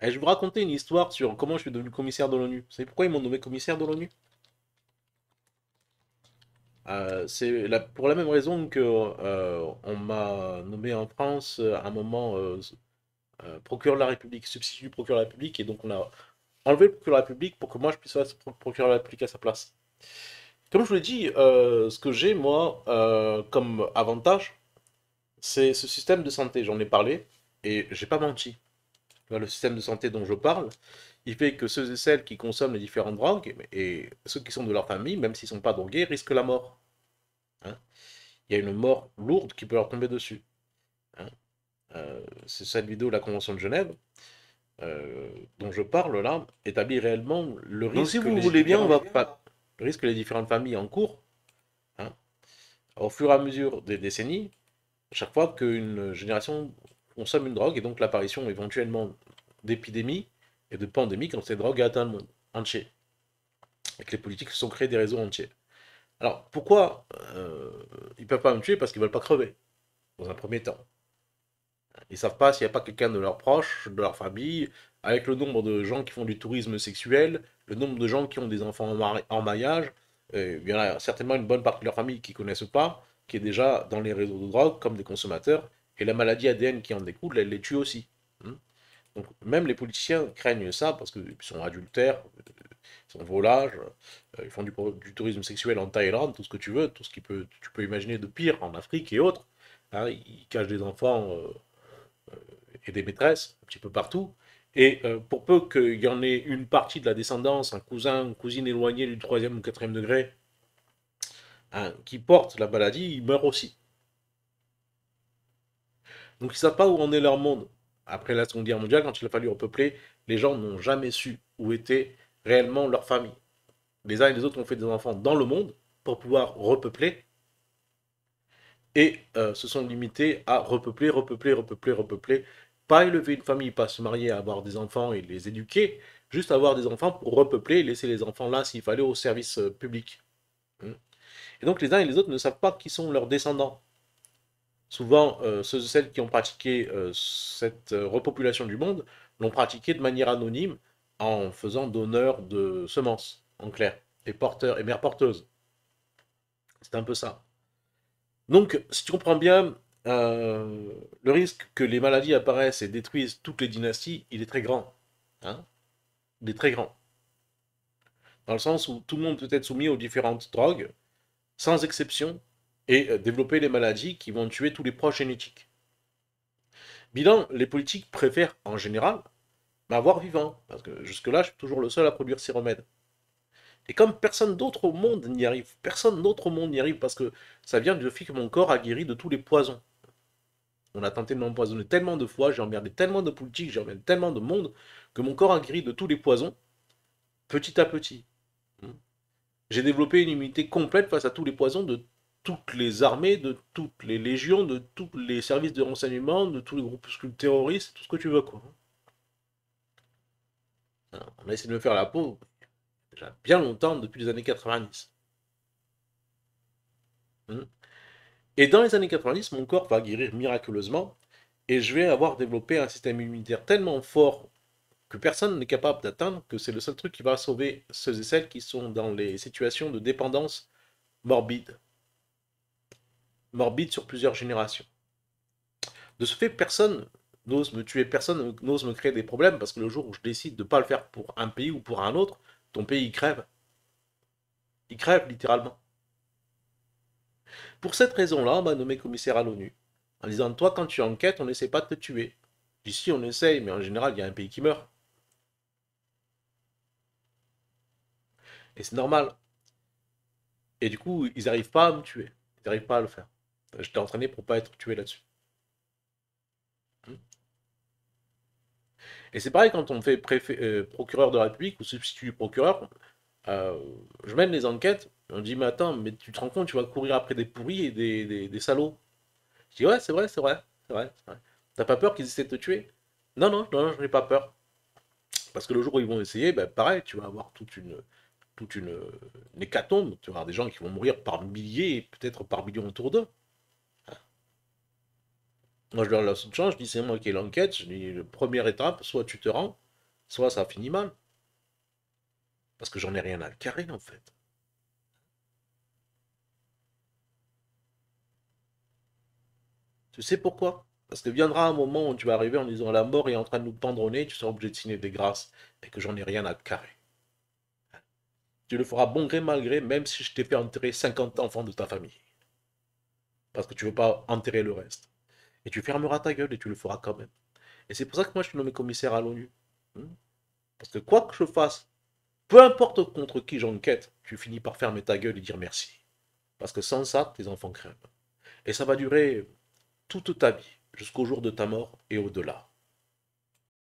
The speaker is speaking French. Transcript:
Eh, je vais vous raconter une histoire sur comment je suis devenu commissaire de l'ONU. Vous savez pourquoi ils m'ont nommé commissaire de l'ONU euh, C'est pour la même raison que euh, on m'a nommé en France euh, à un moment procureur de la République, substitut procureur de la République, et donc on a enlevé le procureur de la République pour que moi je puisse être procureur de la République à sa place. Comme je vous l'ai dit, ce que j'ai moi comme avantage, c'est ce système de santé. J'en ai parlé et j'ai pas menti le système de santé dont je parle, il fait que ceux et celles qui consomment les différentes drogues et ceux qui sont de leur famille, même s'ils ne sont pas drogués, risquent la mort. Hein. il y a une mort lourde qui peut leur tomber dessus. Hein. Euh, c'est cette vidéo de la Convention de Genève euh, dont je parle là établit réellement le risque. vous, voulez bien, on va pas... risque que les différentes familles en hein, au fur et à mesure des décennies, chaque fois qu'une génération on une drogue et donc l'apparition éventuellement d'épidémies et de pandémies quand ces drogues atteignent le monde entier. Et que les politiques se sont créées des réseaux entiers. Alors pourquoi euh, ils ne peuvent pas me tuer Parce qu'ils ne veulent pas crever, dans un premier temps. Ils savent pas s'il n'y a pas quelqu'un de leurs proches, de leur famille, avec le nombre de gens qui font du tourisme sexuel, le nombre de gens qui ont des enfants en, mariage, il y en a certainement une bonne partie de leur famille qui ne connaissent pas, qui est déjà dans les réseaux de drogue comme des consommateurs et la maladie ADN qui en découle, elle les tue aussi. Hmm. Donc même les politiciens craignent ça parce qu'ils sont adultères, euh, ils sont volages, euh, ils font du, tourisme sexuel en Thaïlande, tout ce que tu veux, tout ce que peut, tu peux imaginer de pire en Afrique et autres. Hein, ils cachent des enfants euh, et des maîtresses un petit peu partout. Et pour peu qu'il y en ait une partie de la descendance, un cousin, une cousine éloignée du troisième ou quatrième degré, hein, qui porte la maladie, il meurt aussi. Donc ils ne savent pas où en est leur monde. Après la Seconde Guerre mondiale, quand il a fallu repeupler, les gens n'ont jamais su où était réellement leur famille. Les uns et les autres ont fait des enfants dans le monde pour pouvoir repeupler. Et euh, se sont limités à repeupler, repeupler, repeupler, repeupler. Pas élever une famille, pas se marier, avoir des enfants et les éduquer. Juste avoir des enfants pour repeupler et laisser les enfants là s'il fallait au service euh, public. Hmm. Et donc les uns et les autres ne savent pas qui sont leurs descendants. Souvent, euh, ceux et celles qui ont pratiqué euh, cette euh, repopulation du monde l'ont pratiqué de manière anonyme en faisant donneur de semences, en clair, et porteurs et mères porteuses. C'est un peu ça. Donc, si tu comprends bien, le risque que les maladies apparaissent et détruisent toutes les dynasties, il est très grand. Hein il est très grand. Dans le sens où tout le monde peut être soumis aux différentes drogues, sans exception, et euh, développer les maladies qui vont tuer tous les proches génétiques. Bilan, les politiques préfèrent en général m'avoir vivant, parce que jusque-là, je suis toujours le seul à produire ces remèdes. Et comme personne d'autre au monde n'y arrive, personne d'autre au monde n'y arrive, parce que ça vient du fait que mon corps a guéri de tous les poisons. On a tenté de m'empoisonner tellement de fois, j'ai emmerdé tellement de politiques, j'ai emmerdé tellement de monde, que mon corps a guéri de tous les poisons, petit à petit. Hmm. J'ai développé une immunité complète face à tous les poisons de toutes les armées, de toutes les légions, de tous les services de renseignement, de tous les groupuscules terroristes, tout ce que tu veux, quoi. Hein. on a essayé de me faire la peau déjà bien longtemps, depuis les années 90. Hein. Et dans les années 90, mon corps va guérir miraculeusement, et je vais avoir développé un système immunitaire tellement fort que personne n'est capable d'atteindre, que c'est le seul truc qui va sauver ceux et celles qui sont dans les situations de dépendance morbide morbide sur plusieurs générations. De ce fait, personne n'ose me tuer, personne n'ose me créer des problèmes, parce que le jour où je décide de ne pas le faire pour un pays ou pour un autre, ton pays crève. Il crève littéralement. Pour cette raison-là, on m'a nommé commissaire à l'ONU, en disant Toi, quand tu enquêtes, on n'essaie pas de te tuer. Ici, on essaye, mais en général, il y a un pays qui meurt. Et c'est normal. Et du coup, ils n'arrivent pas à me tuer. Ils n'arrivent pas à le faire. Je t'ai entraîné pour pas être tué là-dessus. Et c'est pareil quand on fait euh, procureur de la République ou substitut du procureur, euh, je mène les enquêtes, on dit mais attends, mais tu te rends compte, tu vas courir après des pourris et des, des, salauds. Je dis ouais, c'est vrai, c'est vrai, c'est vrai. T'as pas peur qu'ils essaient de te tuer Non, non, non, je n'ai pas peur. Parce que le jour où ils vont essayer, ben, pareil, tu vas avoir toute une toute une, euh, une hécatombe, tu vas avoir des gens qui vont mourir par milliers, et peut-être par millions autour d'eux. Moi, je leur laisse une chance, je dis c'est moi qui ai l'enquête, je dis première étape, soit tu te rends, soit ça finit mal. Parce que j'en ai rien à carrer, en fait. Tu sais pourquoi Parce que viendra un moment où tu vas arriver en disant la mort est en train de nous pendre au tu seras obligé de signer des grâces et que j'en ai rien à te carrer. Tu le feras bon gré malgré, même si je t'ai fait enterrer 50 enfants de ta famille. Parce que tu ne veux pas enterrer le reste. Et tu fermeras ta gueule et tu le feras quand même. Et c'est pour ça que moi, je suis nommé commissaire à l'ONU. Hmm. Parce que quoi que je fasse, peu importe contre qui j'enquête, tu finis par fermer ta gueule et dire merci. Parce que sans ça, tes enfants crèvent. Et ça va durer toute ta vie, jusqu'au jour de ta mort et au-delà.